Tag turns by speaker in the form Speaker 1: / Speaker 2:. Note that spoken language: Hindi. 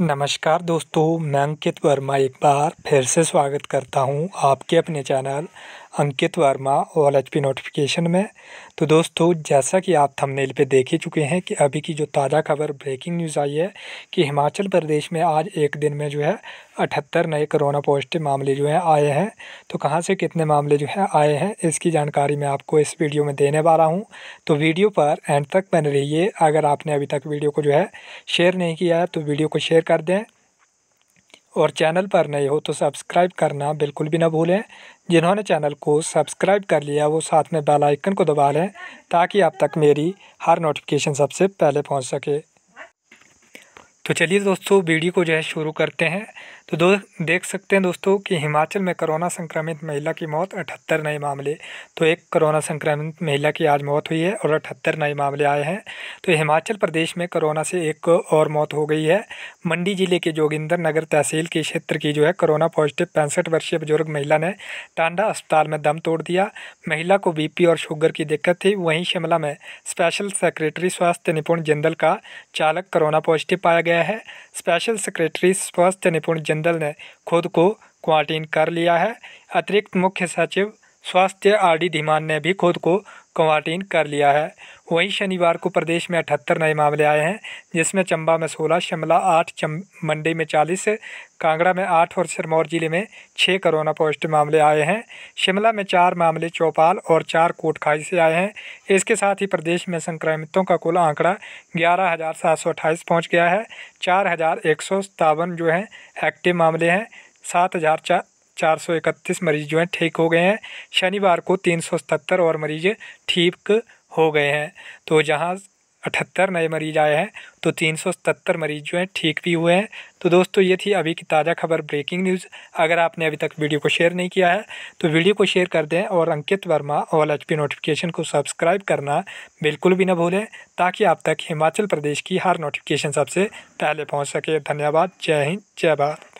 Speaker 1: नमस्कार दोस्तों मैं अंकित वर्मा एक बार फिर से स्वागत करता हूं आपके अपने channel Ankit Verma all H P notification में तो दोस्तों जैसा कि आप थंबनेल पे देख ही चुके हैं कि अभी की जो ताज़ा खबर ब्रेकिंग न्यूज़ आई है कि हिमाचल प्रदेश में आज एक दिन में जो है अठहत्तर नए कोरोना पॉजिटिव मामले जो हैं आए हैं तो कहाँ से कितने मामले जो हैं आए हैं इसकी जानकारी मैं आपको इस वीडियो में देने वाला हूँ तो वीडियो पर एंड तक बने रहिए अगर आपने अभी तक वीडियो को जो है शेयर नहीं किया है तो वीडियो को शेयर कर दें और चैनल पर नए हो तो सब्सक्राइब करना बिल्कुल भी ना भूलें जिन्होंने चैनल को सब्सक्राइब कर लिया वो साथ में बेल आइकन को दबा लें ताकि आप तक मेरी हर नोटिफिकेशन सबसे पहले पहुंच सके तो चलिए दोस्तों वीडियो को जो है शुरू करते हैं तो दो देख सकते हैं दोस्तों कि हिमाचल में कोरोना संक्रमित महिला की मौत अठहत्तर नए मामले तो एक कोरोना संक्रमित महिला की आज मौत हुई है और अठहत्तर नए मामले आए हैं तो हिमाचल प्रदेश में कोरोना से एक और मौत हो गई है मंडी जिले के जोगिंदर नगर तहसील के क्षेत्र की जो है कोरोना पॉजिटिव पैंसठ वर्षीय बुजुर्ग महिला ने टांडा अस्पताल में दम तोड़ दिया महिला को बी और शुगर की दिक्कत थी वहीं शिमला में स्पेशल सेक्रेटरी स्वास्थ्य निपुण जिंदल का चालक कोरोना पॉजिटिव पाया गया गया है स्पेशल सेक्रेटरी स्वास्थ्य निपुण जिंदल ने खुद को क्वारंटीन कर लिया है अतिरिक्त मुख्य सचिव स्वास्थ्य आरडी धीमान ने भी खुद को क्वारंटीन कर लिया है वहीं शनिवार को प्रदेश में अठहत्तर नए मामले आए हैं जिसमें चंबा में सोलह शिमला आठ मंडी में चालीस कांगड़ा में आठ और सिरमौर जिले में छः कोरोना पॉजिटिव मामले आए हैं शिमला में चार मामले चौपाल और चार कोटखाई से आए हैं इसके साथ ही प्रदेश में संक्रमितों का कुल आंकड़ा ग्यारह हज़ार सात सौ अट्ठाईस पहुँच गया है चार हज़ार एक सौ सत्तावन जो हैं एक्टिव मामले हैं सात हज़ार चार चार सौ इकतीस मरीज जो हैं ठीक हो गए हैं शनिवार को तीन सौ सतहत्तर और मरीज ठीक हो गए हैं तो जहाँ अठहत्तर नए मरीज आए हैं तो तीन सौ सतहत्तर मरीज जो हैं ठीक भी हुए हैं तो दोस्तों ये थी अभी की ताज़ा खबर ब्रेकिंग न्यूज़ अगर आपने अभी तक वीडियो को शेयर नहीं किया है तो वीडियो को शेयर कर दें और Ankit Verma all H notification को सब्सक्राइब करना बिल्कुल भी ना भूलें ताकि आप तक हिमाचल प्रदेश की हर नोटिफिकेशन सबसे पहले पहुँच सके धन्यवाद जय हिंद जय भारत